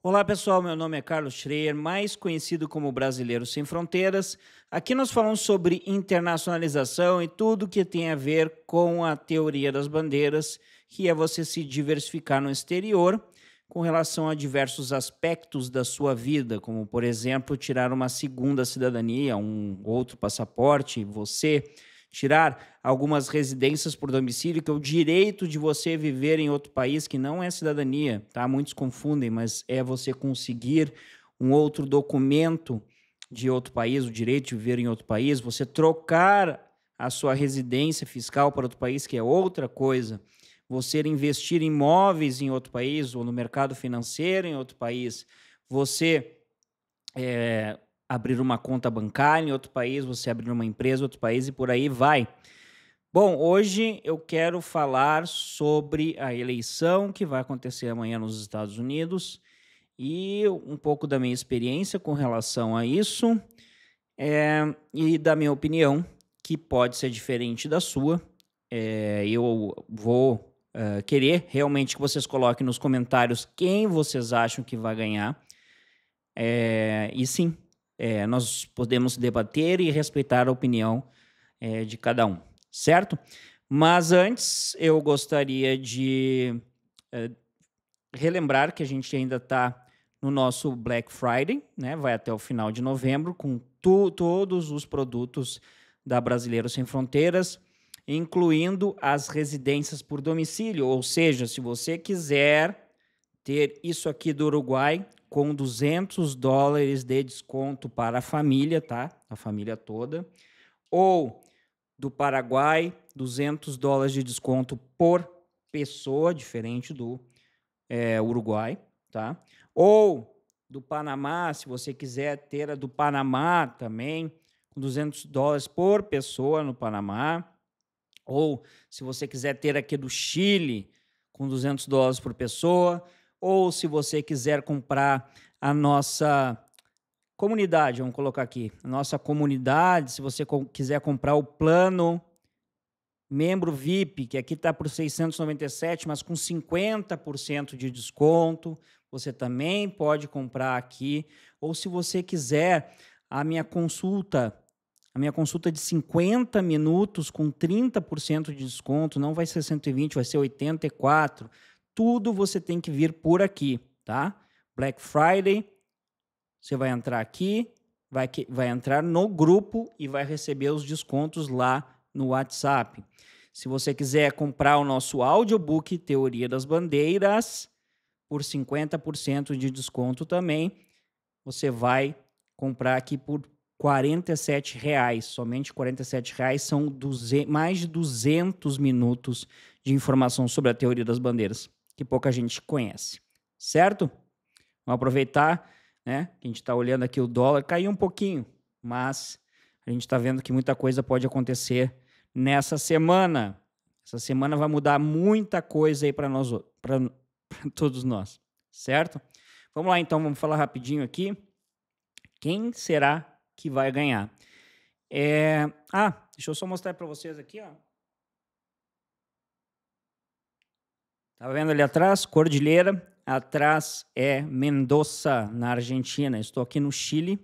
Olá pessoal, meu nome é Carlos Schreier, mais conhecido como Brasileiro Sem Fronteiras. Aqui nós falamos sobre internacionalização e tudo que tem a ver com a teoria das bandeiras, que é você se diversificar no exterior com relação a diversos aspectos da sua vida, como por exemplo tirar uma segunda cidadania, um outro passaporte, você tirar algumas residências por domicílio, que é o direito de você viver em outro país, que não é cidadania, tá? Muitos confundem, mas é você conseguir um outro documento de outro país, o direito de viver em outro país, você trocar a sua residência fiscal para outro país, que é outra coisa. Você investir em imóveis em outro país ou no mercado financeiro em outro país. Você é, abrir uma conta bancária em outro país, você abrir uma empresa em outro país e por aí vai. Bom, hoje eu quero falar sobre a eleição que vai acontecer amanhã nos Estados Unidos e um pouco da minha experiência com relação a isso é, e da minha opinião, que pode ser diferente da sua. É, eu vou é, querer realmente que vocês coloquem nos comentários quem vocês acham que vai ganhar. É, e sim, é, nós podemos debater e respeitar a opinião é, de cada um, certo? Mas antes, eu gostaria de é, relembrar que a gente ainda está no nosso Black Friday, né? vai até o final de novembro, com tu, todos os produtos da Brasileiros Sem Fronteiras, incluindo as residências por domicílio. Ou seja, se você quiser ter isso aqui do Uruguai, com 200 dólares de desconto para a família, tá? A família toda. Ou do Paraguai, 200 dólares de desconto por pessoa, diferente do é, Uruguai, tá? Ou do Panamá, se você quiser ter a do Panamá também, com 200 dólares por pessoa no Panamá. Ou se você quiser ter aqui do Chile, com 200 dólares por pessoa ou se você quiser comprar a nossa comunidade, vamos colocar aqui, a nossa comunidade, se você quiser comprar o plano membro VIP, que aqui está por 697, mas com 50% de desconto, você também pode comprar aqui, ou se você quiser a minha consulta a minha consulta de 50 minutos com 30% de desconto, não vai ser 120, vai ser 84 tudo você tem que vir por aqui, tá? Black Friday, você vai entrar aqui, vai, que, vai entrar no grupo e vai receber os descontos lá no WhatsApp. Se você quiser comprar o nosso audiobook Teoria das Bandeiras, por 50% de desconto também, você vai comprar aqui por R$ reais. Somente R$ reais são mais de 200 minutos de informação sobre a teoria das bandeiras que pouca gente conhece, certo? Vamos aproveitar, né? A gente está olhando aqui o dólar, caiu um pouquinho, mas a gente está vendo que muita coisa pode acontecer nessa semana. Essa semana vai mudar muita coisa aí para nós, para todos nós, certo? Vamos lá então, vamos falar rapidinho aqui. Quem será que vai ganhar? É... Ah, deixa eu só mostrar para vocês aqui, ó. Tá vendo ali atrás? Cordilheira. Atrás é Mendoza, na Argentina. Estou aqui no Chile,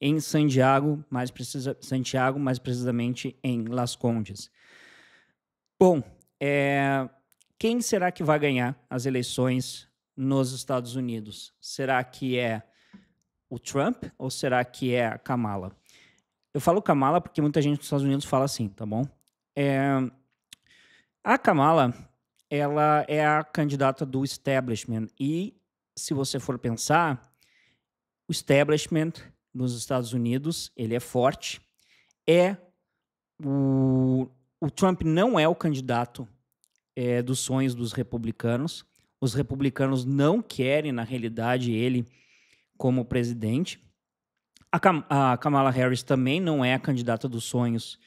em Santiago, mais precisa Santiago, mais precisamente em Las Condes. Bom, é, quem será que vai ganhar as eleições nos Estados Unidos? Será que é o Trump ou será que é a Kamala? Eu falo Kamala porque muita gente nos Estados Unidos fala assim, tá bom? É, a Kamala ela é a candidata do establishment. E, se você for pensar, o establishment nos Estados Unidos, ele é forte. É o, o Trump não é o candidato é, dos sonhos dos republicanos. Os republicanos não querem, na realidade, ele como presidente. A, a Kamala Harris também não é a candidata dos sonhos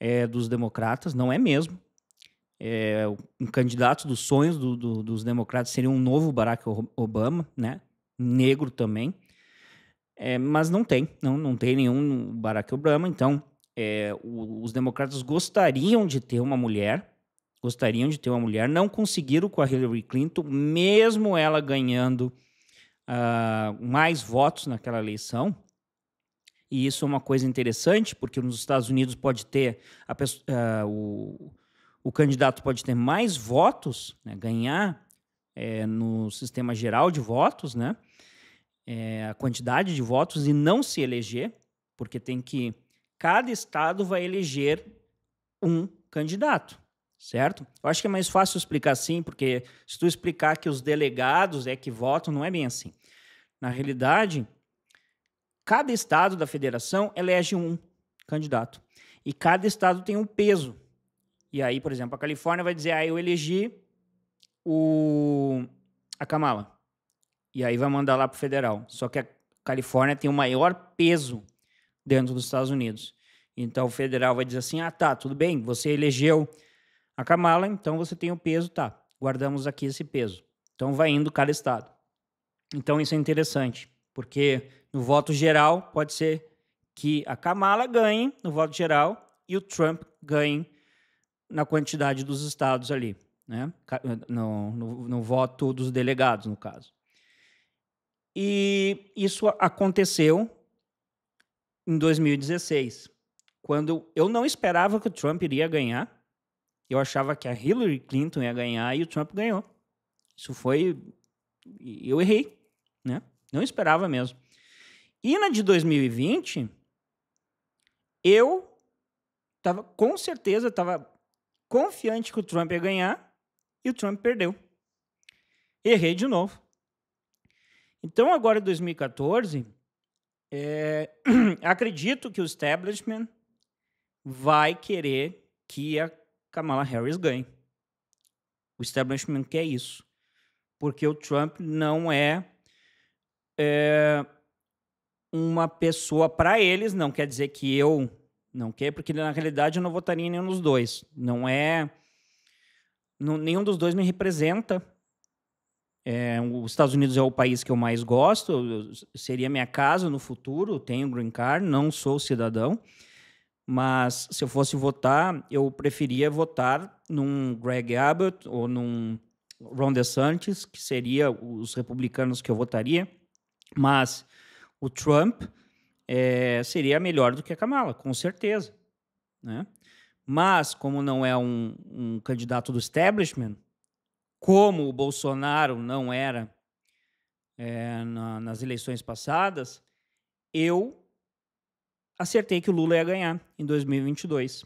é, dos democratas, não é mesmo é, um candidato dos sonhos do, do, dos democratas seria um novo Barack Obama, né? Negro também. É, mas não tem, não, não tem nenhum Barack Obama. Então, é, o, os democratas gostariam de ter uma mulher, gostariam de ter uma mulher, não conseguiram com a Hillary Clinton, mesmo ela ganhando uh, mais votos naquela eleição. E isso é uma coisa interessante, porque nos Estados Unidos pode ter a, uh, o o candidato pode ter mais votos, né, ganhar é, no sistema geral de votos, né, é, a quantidade de votos e não se eleger, porque tem que cada estado vai eleger um candidato, certo? Eu acho que é mais fácil explicar assim, porque se tu explicar que os delegados é que votam, não é bem assim. Na realidade, cada estado da federação elege um candidato e cada estado tem um peso e aí, por exemplo, a Califórnia vai dizer: ah, eu elegi o, a Kamala. E aí vai mandar lá para o federal. Só que a Califórnia tem o maior peso dentro dos Estados Unidos. Então o federal vai dizer assim: ah, tá, tudo bem, você elegeu a Kamala, então você tem o peso, tá, guardamos aqui esse peso. Então vai indo cada estado. Então isso é interessante, porque no voto geral pode ser que a Kamala ganhe no voto geral e o Trump ganhe na quantidade dos estados ali, né? Eh, no, no, no, voto dos delegados, no caso. E isso aconteceu em 2016, quando eu não esperava que o Trump iria ganhar, eu achava que a Hillary Clinton ia ganhar e o Trump ganhou. Isso foi. Eu errei, né? Não esperava mesmo. E na de 2020, eu tava, com certeza tava confiante que o Trump ia ganhar e o Trump perdeu. Errei de novo. Então, agora em 2014, é, acredito que o establishment vai querer que a Kamala Harris ganhe. O establishment quer isso. Porque o Trump não é, é uma pessoa para eles, não quer dizer que eu não quer, porque na realidade eu não votaria em nenhum dos dois. Não é. Não, nenhum dos dois me representa. É, os Estados Unidos é o país que eu mais gosto, seria minha casa no futuro, tenho green card, não sou cidadão. Mas se eu fosse votar, eu preferia votar num Greg Abbott ou num Ron DeSantis, que seria os republicanos que eu votaria. Mas o Trump, é, seria melhor do que a Kamala, com certeza. Né? Mas, como não é um, um candidato do establishment, como o Bolsonaro não era é, na, nas eleições passadas, eu acertei que o Lula ia ganhar em 2022.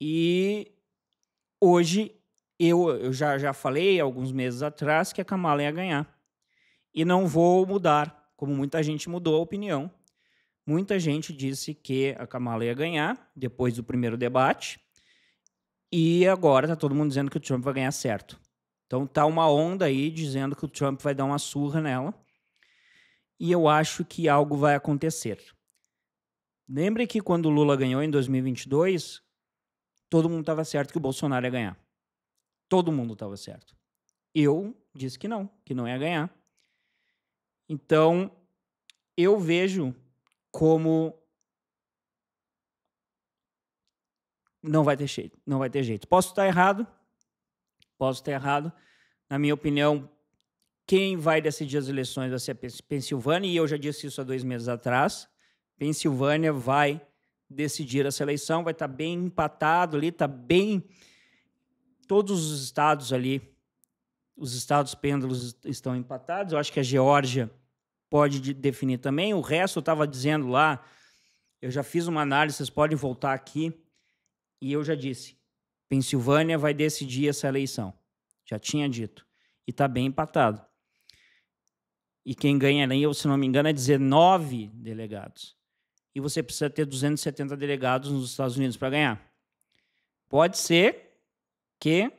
E hoje eu, eu já, já falei alguns meses atrás que a Kamala ia ganhar. E não vou mudar como muita gente mudou a opinião. Muita gente disse que a Kamala ia ganhar depois do primeiro debate. E agora está todo mundo dizendo que o Trump vai ganhar certo. Então tá uma onda aí dizendo que o Trump vai dar uma surra nela. E eu acho que algo vai acontecer. Lembre que quando o Lula ganhou em 2022, todo mundo estava certo que o Bolsonaro ia ganhar. Todo mundo estava certo. Eu disse que não, que não ia ganhar. Então, eu vejo como não vai ter jeito, não vai ter jeito. Posso estar errado? Posso estar errado. Na minha opinião, quem vai decidir as eleições vai ser a Pensilvânia, e eu já disse isso há dois meses atrás. Pensilvânia vai decidir essa eleição, vai estar tá bem empatado ali, está bem. Todos os estados ali, os estados pêndulos estão empatados. Eu acho que a Geórgia pode definir também. O resto eu estava dizendo lá, eu já fiz uma análise, vocês podem voltar aqui, e eu já disse: Pensilvânia vai decidir essa eleição. Já tinha dito. E está bem empatado. E quem ganha eu se não me engano, é 19 delegados. E você precisa ter 270 delegados nos Estados Unidos para ganhar. Pode ser que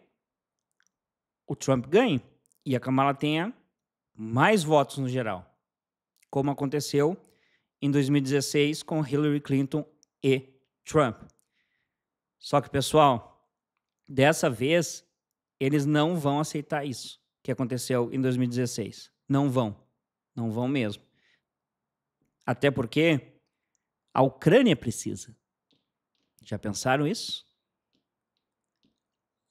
o Trump ganhe e a Kamala tenha mais votos no geral como aconteceu em 2016 com Hillary Clinton e Trump. Só que, pessoal, dessa vez eles não vão aceitar isso que aconteceu em 2016. Não vão. Não vão mesmo. Até porque a Ucrânia precisa. Já pensaram isso?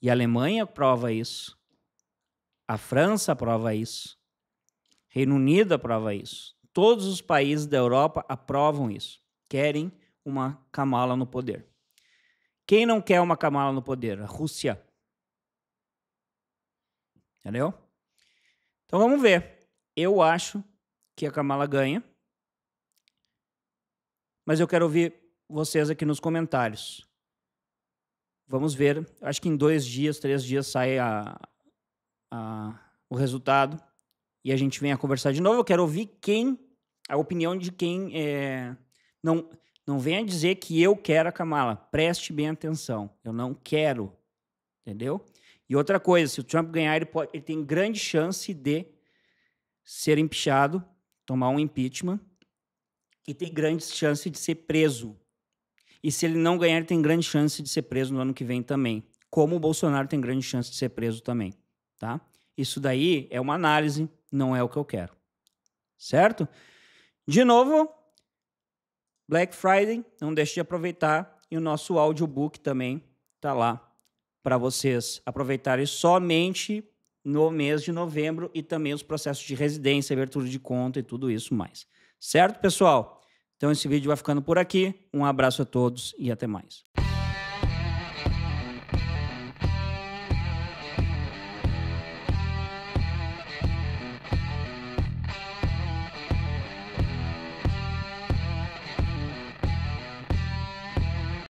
E a Alemanha prova isso. A França prova isso. Reino Unido prova isso. Todos os países da Europa aprovam isso. Querem uma Kamala no poder. Quem não quer uma Kamala no poder? A Rússia. Entendeu? Então vamos ver. Eu acho que a Kamala ganha. Mas eu quero ouvir vocês aqui nos comentários. Vamos ver. Acho que em dois dias, três dias sai a, a o resultado e a gente venha conversar de novo. Eu quero ouvir quem, a opinião de quem é, não não venha dizer que eu quero a Kamala. Preste bem atenção. Eu não quero, entendeu? E outra coisa, se o Trump ganhar, ele, pode, ele tem grande chance de ser empichado, tomar um impeachment, e tem grande chance de ser preso. E se ele não ganhar, ele tem grande chance de ser preso no ano que vem também. Como o Bolsonaro tem grande chance de ser preso também, tá? Isso daí é uma análise não é o que eu quero. Certo? De novo, Black Friday, não deixe de aproveitar e o nosso audiobook também tá lá para vocês aproveitarem somente no mês de novembro e também os processos de residência, abertura de conta e tudo isso mais. Certo, pessoal? Então esse vídeo vai ficando por aqui. Um abraço a todos e até mais.